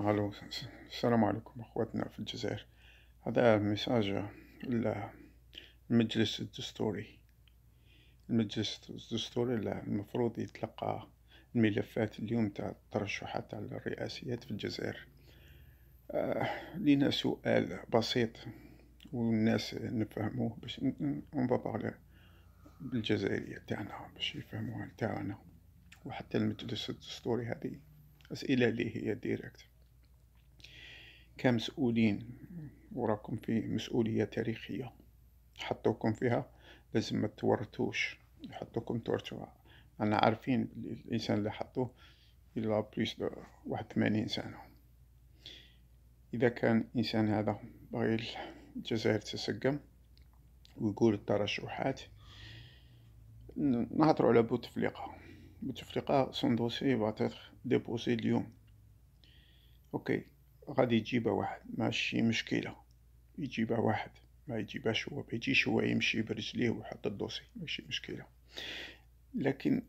الو السلام عليكم اخواتنا في الجزائر هذا ميساج المجلس الدستوري المجلس الدستوري المفروض يتلقى الملفات اليوم تاع الترشحات على الرئاسيات في الجزائر آه لينا سؤال بسيط والناس نفهموه باش اون بارلي بالجزائرية تاعنا باش يفهموها تاعنا وحتى المجلس الدستوري هذه أسئلة ليه هي ديريكت كمسؤولين وراكم في مسؤولية تاريخية حطوكم فيها لازم ما تورتوش يحطوكم تورتوها أنا عارفين الإنسان اللي حطوه إلا بليس دو واحد ثمانين سنة إذا كان إنسان هذا باغي الجزائر تسقم ويقول الترشحات نهضروا على بوتفليقة بوتفليقة سون دوسي باتيتر ديبوسي اليوم اوكي غادي يجيبها واحد ماشي مشكلة يجيبها واحد ما يجيبهاش هو بيجي هو يمشي برجليه ويحط الدوسي ماشي مشكلة لكن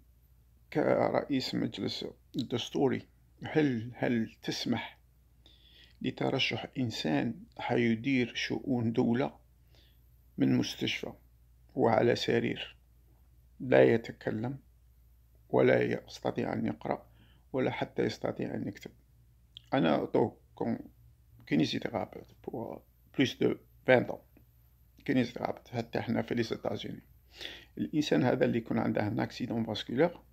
كرئيس مجلس الدستوري هل هل تسمح لترشح إنسان حيدير شؤون دولة من مستشفى وعلى سرير لا يتكلم ولا يستطيع أن يقرأ ولا حتى يستطيع أن يكتب أنا أطوب comme kinésithérapeute pour plus de 20 ans كينيزيتيرابت حتى حنا في لي États-Unis. الانسان هذا اللي يكون عنده ان اكسيدون فاسكولار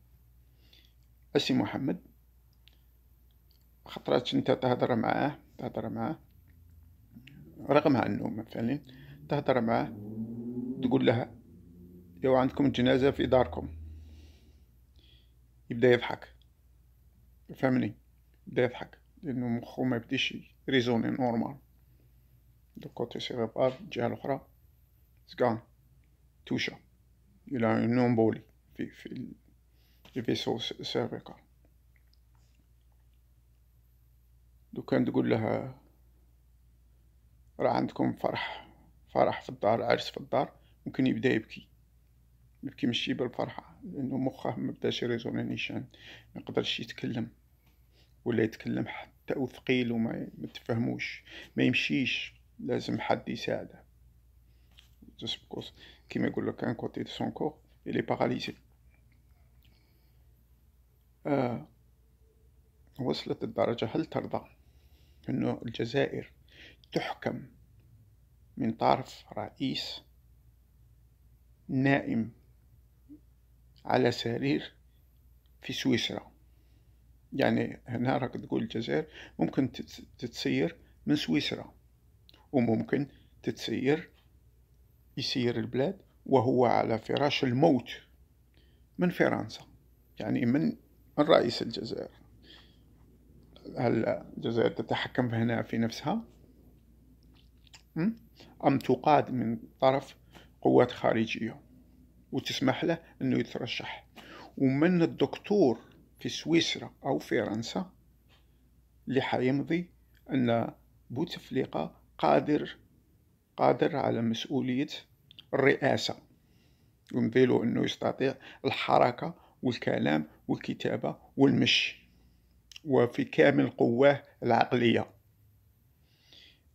اسي محمد خطرات انت تهضر معاه تهضر معاه رغم انه مثلا تهضر معاه تقول لها لو عندكم جنازة في داركم يبدا يضحك فهمني يبدا يضحك لانه مخه ما بديش ريزوني نورمال دو كوتي سيريبرال الجهه الاخرى سكان توشا الى اون بولي في في الفيسو سيرفيكا لو كان تقول لها راه عندكم فرح فرح في الدار عرس في الدار ممكن يبدا يبكي يبكي ماشي بالفرحة لأنه مخه ما بداش يريزوني نيشان ما يقدرش يتكلم ولا يتكلم حد تاو ثقيل وما تفهموش ما يمشيش لازم حد يساعده تسبقوس كيما يقول لك ان كوتي دو سون كور الي باراليزي وصلت الدرجة هل ترضى أنه الجزائر تحكم من طرف رئيس نائم على سرير في سويسرا يعني هنا راك تقول الجزائر ممكن تتسير من سويسرا وممكن تتسير يسير البلاد وهو على فراش الموت من فرنسا يعني من رئيس الجزائر هل الجزائر تتحكم هنا في نفسها أم تقاد من طرف قوات خارجية وتسمح له أنه يترشح ومن الدكتور في سويسرا أو فرنسا اللي حيمضي أن بوتفليقة قادر قادر على مسؤولية الرئاسة ونبيلو أنه يستطيع الحركة والكلام والكتابة والمشي وفي كامل قواه العقلية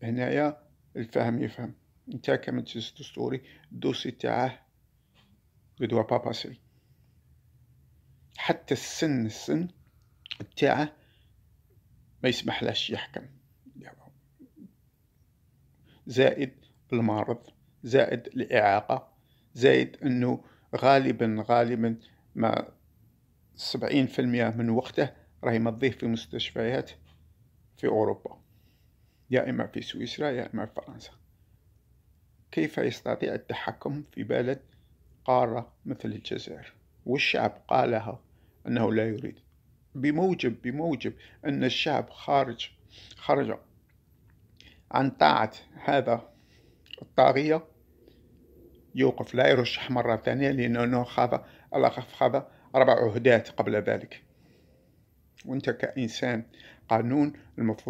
هنايا الفهم يفهم انت كما تستوري الدوسي تاعه دو بابا باسي حتى السن السن بتاعه ما يسمحلاش يحكم زائد المرض زائد الإعاقة زائد أنه غالبا غالبا ما سبعين في المية من وقته راهي مضيه في مستشفيات في أوروبا يا إما في سويسرا يا إما في فرنسا كيف يستطيع التحكم في بلد قارة مثل الجزائر والشعب قالها أنه لا يريد بموجب بموجب أن الشعب خارج خرج عن طاعة هذا الطاغية يوقف لا يرشح مرة ثانية لأنه خاض خاض أربع عهدات قبل ذلك وأنت كإنسان قانون المفروض